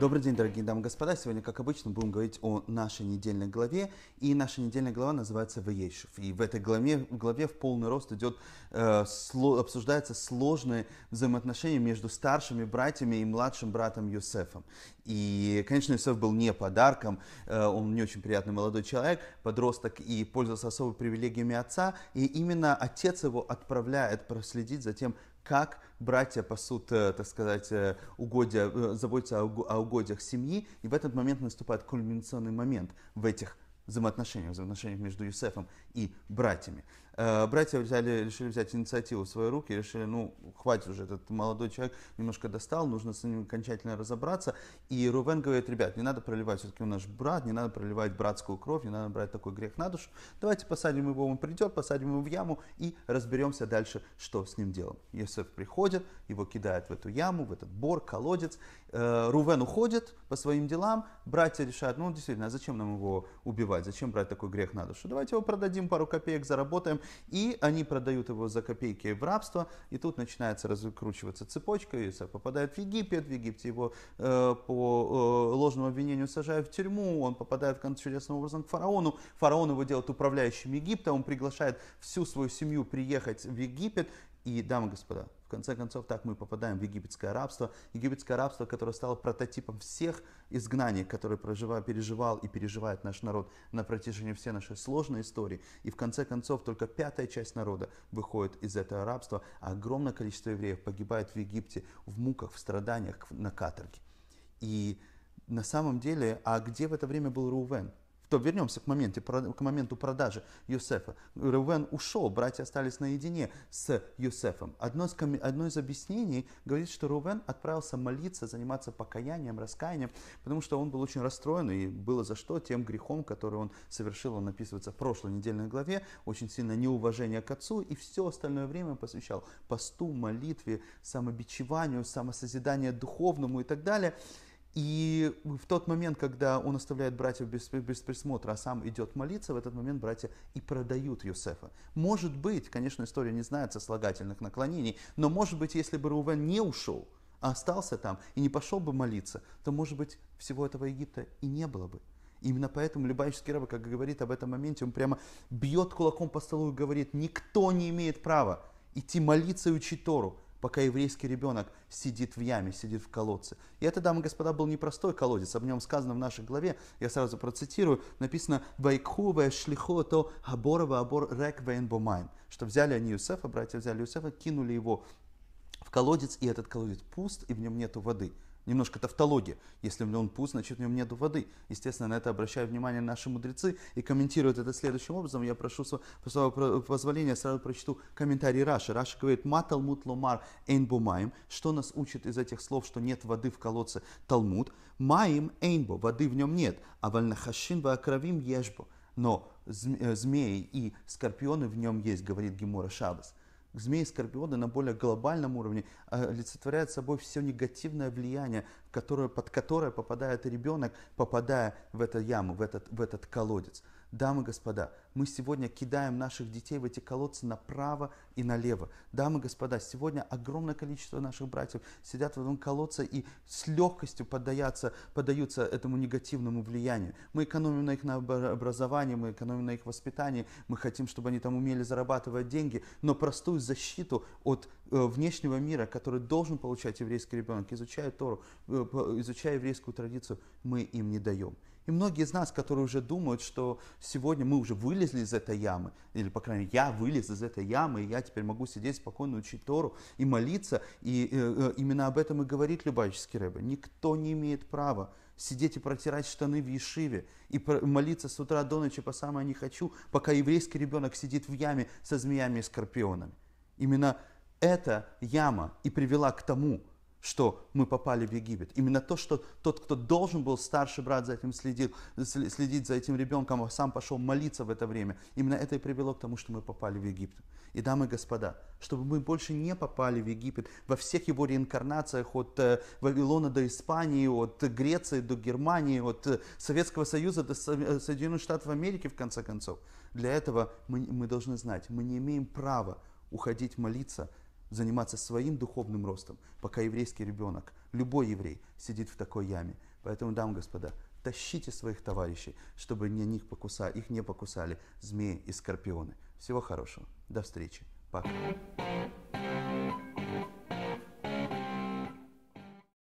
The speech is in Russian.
Добрый день, дорогие дамы и господа. Сегодня, как обычно, будем говорить о нашей недельной главе. И наша недельная глава называется «Веешев». И в этой главе, главе в полный рост идет, э, сло, обсуждается сложное взаимоотношение между старшими братьями и младшим братом Йосефом. И, конечно, Йосеф был не подарком, э, он не очень приятный молодой человек, подросток и пользовался особой привилегиями отца. И именно отец его отправляет проследить за тем, как братья пасут, э, так сказать, э, угодья, э, заботятся о угодьях семьи, и в этот момент наступает кульминационный момент в этих взаимоотношениях, взаимоотношениях между Юсефом и братьями. Э, братья взяли, решили взять инициативу в свои руки, решили, ну, хватит уже, этот молодой человек немножко достал, нужно с ним окончательно разобраться. И Рувен говорит, ребят, не надо проливать, все-таки он наш брат, не надо проливать братскую кровь, не надо брать такой грех на душу. Давайте посадим его, он придет, посадим его в яму и разберемся дальше, что с ним делаем. Юсеф приходит, его кидают в эту яму, в этот бор, колодец. Э, Рувен уходит по своим делам, братья решают, ну, действительно, а зачем нам его убивать? убивать, зачем брать такой грех на душу? Давайте его продадим, пару копеек заработаем. И они продают его за копейки в рабство, и тут начинается разкручиваться цепочка, Иса попадает в Египет, в Египте его э, по э, ложному обвинению сажают в тюрьму, он попадает чудесным образом к фараону, фараон его делает управляющим Египта, он приглашает всю свою семью приехать в Египет, и, дамы и господа, в конце концов, так мы попадаем в египетское рабство. Египетское рабство, которое стало прототипом всех изгнаний, которые проживал, переживал и переживает наш народ на протяжении всей нашей сложной истории. И в конце концов, только пятая часть народа выходит из этого рабства, а огромное количество евреев погибает в Египте в муках, в страданиях, на каторге. И на самом деле, а где в это время был Рувен? то вернемся к, моменте, к моменту продажи Юсефа. Рувен ушел, братья остались наедине с Юсефом. Одно из, одно из объяснений говорит, что Рувен отправился молиться, заниматься покаянием, раскаянием, потому что он был очень расстроен и было за что тем грехом, который он совершил, он описывается в прошлой недельной главе, очень сильно неуважение к отцу и все остальное время посвящал посту, молитве, самобичеванию, самосозиданию духовному и так далее. И в тот момент, когда он оставляет братьев без, без присмотра, а сам идет молиться, в этот момент братья и продают Юсефа. Может быть, конечно, история не знает сослагательных наклонений, но может быть, если бы Рувен не ушел, а остался там и не пошел бы молиться, то, может быть, всего этого Египта и не было бы. Именно поэтому Любавический раб, как говорит об этом моменте, он прямо бьет кулаком по столу и говорит, никто не имеет права идти молиться и учить Тору, пока еврейский ребенок сидит в яме, сидит в колодце. И это, дамы и господа, был непростой колодец. Об нем сказано в нашей главе, я сразу процитирую, написано «Вайкху вэшлихо то аборова абор рек вейнбомайн», что взяли они Юсефа, братья взяли Юсефа, кинули его в колодец, и этот колодец пуст, и в нем нету воды немножко тавтология. Если он пуст, значит в нем нет воды. Естественно, на это обращают внимание наши мудрецы и комментируют это следующим образом. Я прошу своего позволения, сразу прочту комментарий Раши. Раши говорит, ма талмуд ломар эйнбу маем. Что нас учит из этих слов, что нет воды в колодце Талмуд? Маем эйнбу, воды в нем нет. А вальнахашин акравим Ешбо. Но э, змеи и скорпионы в нем есть, говорит Гемора Шабас. Змеи и скорпионы на более глобальном уровне а, олицетворяют собой все негативное влияние, которую под которое попадает ребенок, попадая в эту яму, в этот, в этот колодец. Дамы и господа, мы сегодня кидаем наших детей в эти колодцы направо и налево. Дамы и господа, сегодня огромное количество наших братьев сидят в этом колодце и с легкостью поддаются, поддаются этому негативному влиянию. Мы экономим на их образовании, мы экономим на их воспитании, мы хотим, чтобы они там умели зарабатывать деньги, но простую защиту от Э, внешнего мира, который должен получать еврейский ребенок, изучая Тору, э, изучая еврейскую традицию, мы им не даем. И многие из нас, которые уже думают, что сегодня мы уже вылезли из этой ямы, или, по крайней мере, я вылез из этой ямы, и я теперь могу сидеть спокойно, учить Тору и молиться. И э, э, именно об этом и говорит Любавический Рэбе. Никто не имеет права сидеть и протирать штаны в Ешиве и молиться с утра до ночи по самое не хочу, пока еврейский ребенок сидит в яме со змеями и скорпионами. Именно эта яма и привела к тому, что мы попали в Египет. Именно то, что тот, кто должен был, старший брат за этим следил, следить за этим ребенком, а сам пошел молиться в это время, именно это и привело к тому, что мы попали в Египет. И дамы и господа, чтобы мы больше не попали в Египет во всех его реинкарнациях от э, Вавилона до Испании, от Греции до Германии, от э, Советского Союза до э, Соединенных Штатов Америки, в конце концов. Для этого мы, мы должны знать, мы не имеем права уходить молиться заниматься своим духовным ростом, пока еврейский ребенок, любой еврей, сидит в такой яме. Поэтому, дамы и господа, тащите своих товарищей, чтобы не них покуса, их не покусали змеи и скорпионы. Всего хорошего. До встречи. Пока.